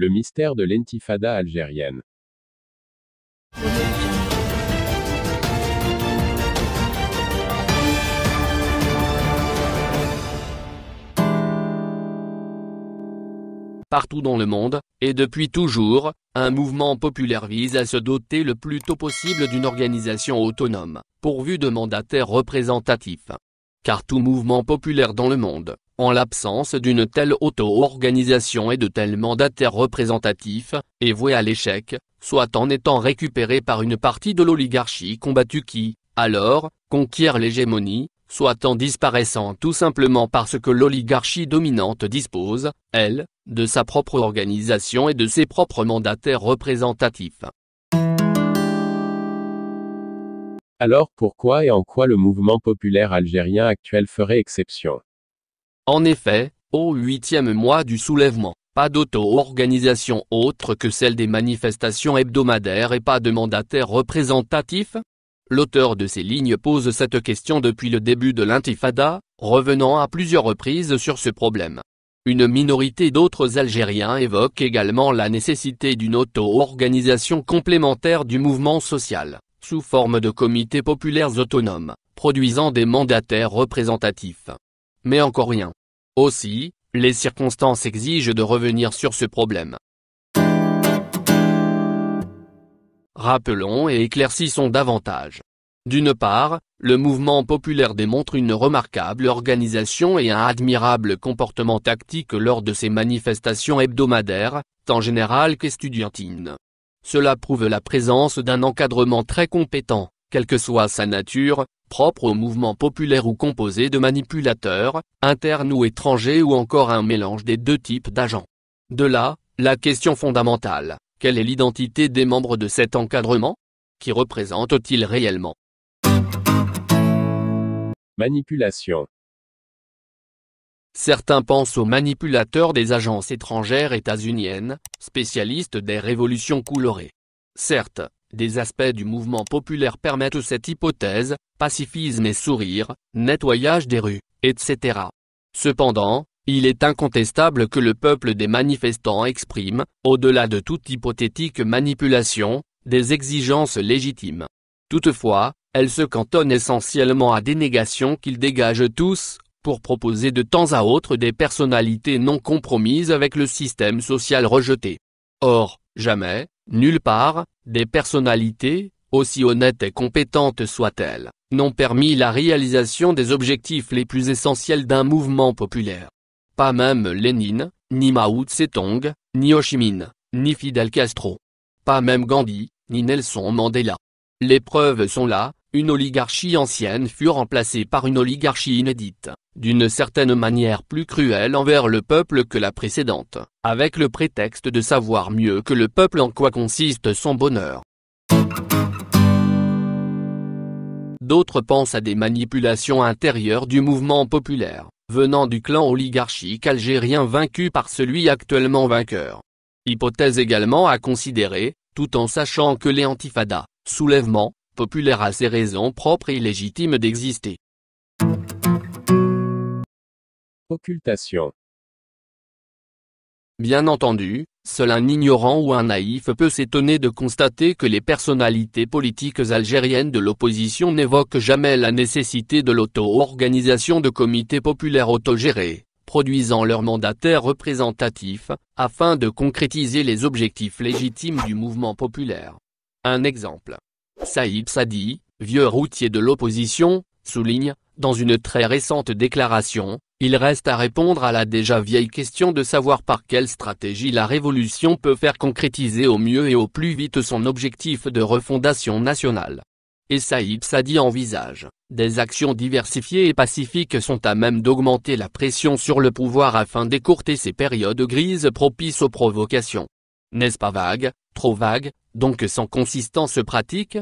Le mystère de l'intifada algérienne. Partout dans le monde, et depuis toujours, un mouvement populaire vise à se doter le plus tôt possible d'une organisation autonome, pourvue de mandataires représentatifs. Car tout mouvement populaire dans le monde, en l'absence d'une telle auto-organisation et de tels mandataires représentatifs, est voué à l'échec, soit en étant récupéré par une partie de l'oligarchie combattue qui, alors, conquiert l'hégémonie, soit en disparaissant tout simplement parce que l'oligarchie dominante dispose, elle, de sa propre organisation et de ses propres mandataires représentatifs. Alors pourquoi et en quoi le mouvement populaire algérien actuel ferait exception en effet, au huitième mois du soulèvement, pas d'auto-organisation autre que celle des manifestations hebdomadaires et pas de mandataires représentatifs L'auteur de ces lignes pose cette question depuis le début de l'intifada, revenant à plusieurs reprises sur ce problème. Une minorité d'autres Algériens évoquent également la nécessité d'une auto-organisation complémentaire du mouvement social, sous forme de comités populaires autonomes, produisant des mandataires représentatifs. Mais encore rien. Aussi, les circonstances exigent de revenir sur ce problème. Rappelons et éclaircissons davantage. D'une part, le mouvement populaire démontre une remarquable organisation et un admirable comportement tactique lors de ses manifestations hebdomadaires, tant générales qu'estudiantines. Cela prouve la présence d'un encadrement très compétent, quelle que soit sa nature, propre au mouvement populaire ou composé de manipulateurs, internes ou étrangers ou encore un mélange des deux types d'agents. De là, la question fondamentale, quelle est l'identité des membres de cet encadrement Qui représentent-ils réellement Manipulation Certains pensent aux manipulateurs des agences étrangères états-uniennes, spécialistes des révolutions colorées. Certes, des aspects du mouvement populaire permettent cette hypothèse, pacifisme et sourire, nettoyage des rues, etc. Cependant, il est incontestable que le peuple des manifestants exprime, au-delà de toute hypothétique manipulation, des exigences légitimes. Toutefois, elle se cantonne essentiellement à des négations qu'ils dégagent tous, pour proposer de temps à autre des personnalités non compromises avec le système social rejeté. Or, jamais, nulle part, des personnalités, aussi honnêtes et compétentes soient-elles, n'ont permis la réalisation des objectifs les plus essentiels d'un mouvement populaire. Pas même Lénine, ni Mao Tse-tung, ni Ho Chi Minh, ni Fidel Castro. Pas même Gandhi, ni Nelson Mandela. Les preuves sont là, une oligarchie ancienne fut remplacée par une oligarchie inédite, d'une certaine manière plus cruelle envers le peuple que la précédente, avec le prétexte de savoir mieux que le peuple en quoi consiste son bonheur. D'autres pensent à des manipulations intérieures du mouvement populaire, venant du clan oligarchique algérien vaincu par celui actuellement vainqueur. Hypothèse également à considérer, tout en sachant que les antifadas, soulèvements, populaire a ses raisons propres et légitimes d'exister. Occultation Bien entendu, seul un ignorant ou un naïf peut s'étonner de constater que les personnalités politiques algériennes de l'opposition n'évoquent jamais la nécessité de l'auto-organisation de comités populaires autogérés, produisant leurs mandataires représentatifs, afin de concrétiser les objectifs légitimes du mouvement populaire. Un exemple. Saïd Sadi, vieux routier de l'opposition, souligne, dans une très récente déclaration, il reste à répondre à la déjà vieille question de savoir par quelle stratégie la révolution peut faire concrétiser au mieux et au plus vite son objectif de refondation nationale. Et Saïd Sadi envisage, des actions diversifiées et pacifiques sont à même d'augmenter la pression sur le pouvoir afin d'écourter ces périodes grises propices aux provocations. N'est-ce pas vague, trop vague, donc sans consistance pratique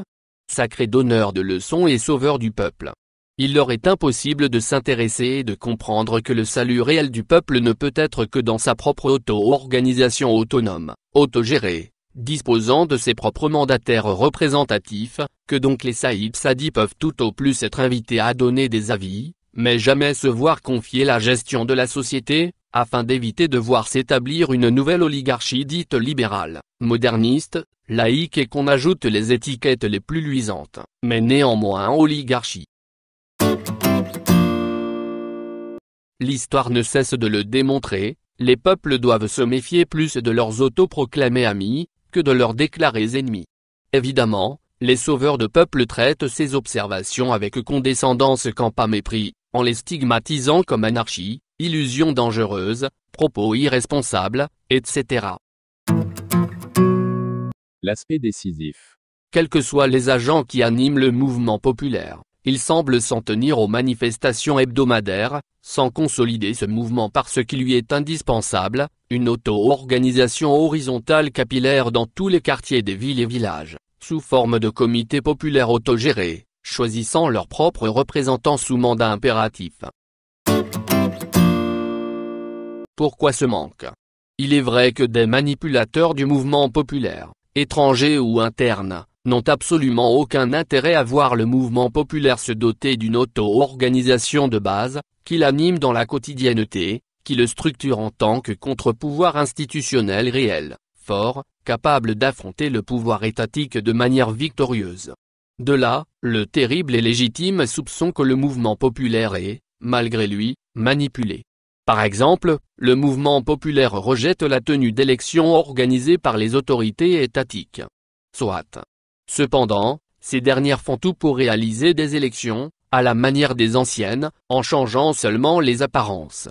sacré donneur de leçons et sauveur du peuple. Il leur est impossible de s'intéresser et de comprendre que le salut réel du peuple ne peut être que dans sa propre auto-organisation autonome, autogérée, disposant de ses propres mandataires représentatifs, que donc les Saïbs sadis peuvent tout au plus être invités à donner des avis, mais jamais se voir confier la gestion de la société, afin d'éviter de voir s'établir une nouvelle oligarchie dite libérale, moderniste, laïque et qu'on ajoute les étiquettes les plus luisantes, mais néanmoins oligarchie. L'histoire ne cesse de le démontrer, les peuples doivent se méfier plus de leurs autoproclamés amis, que de leurs déclarés ennemis. Évidemment, les sauveurs de peuples traitent ces observations avec condescendance qu'en pas mépris, en les stigmatisant comme anarchie, illusion dangereuse, propos irresponsables, etc. L'aspect décisif. Quels que soient les agents qui animent le mouvement populaire, il semble s'en tenir aux manifestations hebdomadaires, sans consolider ce mouvement par ce qui lui est indispensable, une auto-organisation horizontale capillaire dans tous les quartiers des villes et villages, sous forme de comités populaires autogérés, choisissant leurs propres représentants sous mandat impératif. Pourquoi ce manque Il est vrai que des manipulateurs du mouvement populaire, étrangers ou internes, n'ont absolument aucun intérêt à voir le mouvement populaire se doter d'une auto-organisation de base, qui l'anime dans la quotidienneté, qui le structure en tant que contre-pouvoir institutionnel réel, fort, capable d'affronter le pouvoir étatique de manière victorieuse. De là, le terrible et légitime soupçon que le mouvement populaire est, malgré lui, manipulé. Par exemple, le mouvement populaire rejette la tenue d'élections organisées par les autorités étatiques. Soit. Cependant, ces dernières font tout pour réaliser des élections, à la manière des anciennes, en changeant seulement les apparences.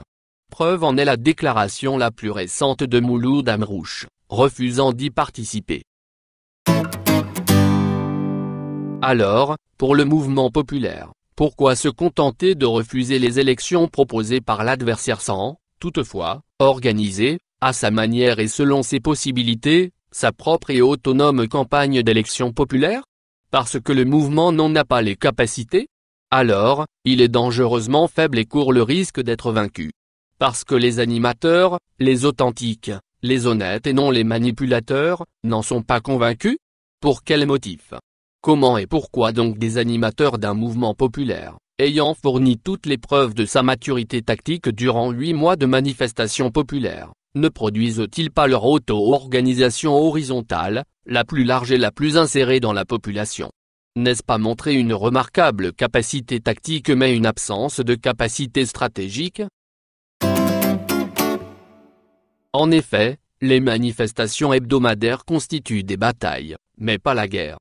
Preuve en est la déclaration la plus récente de Mouloud Amrouche, refusant d'y participer. Alors, pour le mouvement populaire, pourquoi se contenter de refuser les élections proposées par l'adversaire sans, toutefois, organiser, à sa manière et selon ses possibilités, sa propre et autonome campagne d'élection populaire Parce que le mouvement n'en a pas les capacités Alors, il est dangereusement faible et court le risque d'être vaincu. Parce que les animateurs, les authentiques, les honnêtes et non les manipulateurs, n'en sont pas convaincus Pour quel motif Comment et pourquoi donc des animateurs d'un mouvement populaire, ayant fourni toutes les preuves de sa maturité tactique durant huit mois de manifestations populaires, ne produisent-ils pas leur auto-organisation horizontale, la plus large et la plus insérée dans la population N'est-ce pas montrer une remarquable capacité tactique mais une absence de capacité stratégique En effet, les manifestations hebdomadaires constituent des batailles, mais pas la guerre.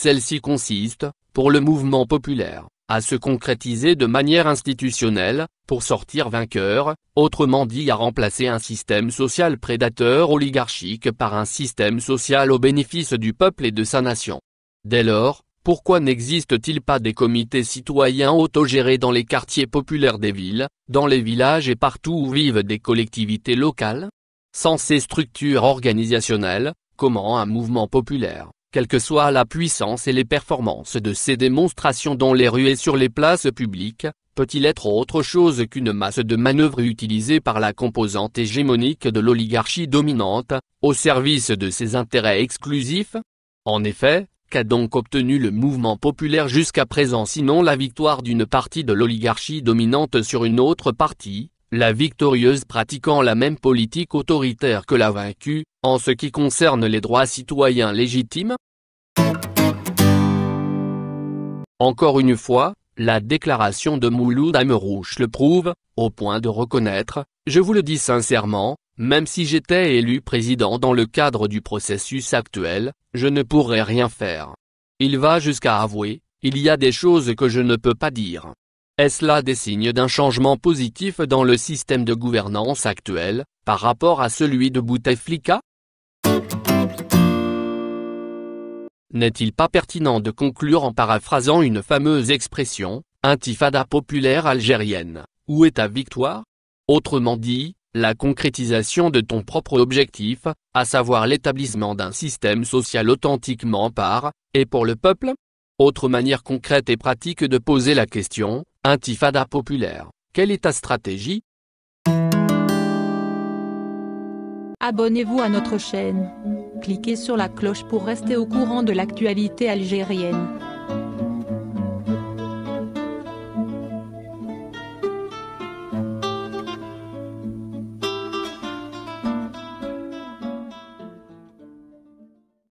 Celle-ci consiste, pour le mouvement populaire, à se concrétiser de manière institutionnelle, pour sortir vainqueur, autrement dit à remplacer un système social prédateur oligarchique par un système social au bénéfice du peuple et de sa nation. Dès lors, pourquoi n'existe-t-il pas des comités citoyens autogérés dans les quartiers populaires des villes, dans les villages et partout où vivent des collectivités locales Sans ces structures organisationnelles, comment un mouvement populaire quelle que soit la puissance et les performances de ces démonstrations dans les rues et sur les places publiques, peut-il être autre chose qu'une masse de manœuvres utilisées par la composante hégémonique de l'oligarchie dominante, au service de ses intérêts exclusifs En effet, Qu'a donc obtenu le mouvement populaire jusqu'à présent sinon la victoire d'une partie de l'oligarchie dominante sur une autre partie, la victorieuse pratiquant la même politique autoritaire que la vaincue, en ce qui concerne les droits citoyens légitimes Encore une fois, la déclaration de Mouloud Amerouche le prouve, au point de reconnaître, je vous le dis sincèrement, même si j'étais élu président dans le cadre du processus actuel, je ne pourrais rien faire. Il va jusqu'à avouer, il y a des choses que je ne peux pas dire. Est-ce là des signes d'un changement positif dans le système de gouvernance actuel, par rapport à celui de Bouteflika N'est-il pas pertinent de conclure en paraphrasant une fameuse expression, intifada populaire algérienne, où est ta victoire Autrement dit, la concrétisation de ton propre objectif, à savoir l'établissement d'un système social authentiquement par, et pour le peuple autre manière concrète et pratique de poser la question, intifada populaire, quelle est ta stratégie Abonnez-vous à notre chaîne. Cliquez sur la cloche pour rester au courant de l'actualité algérienne.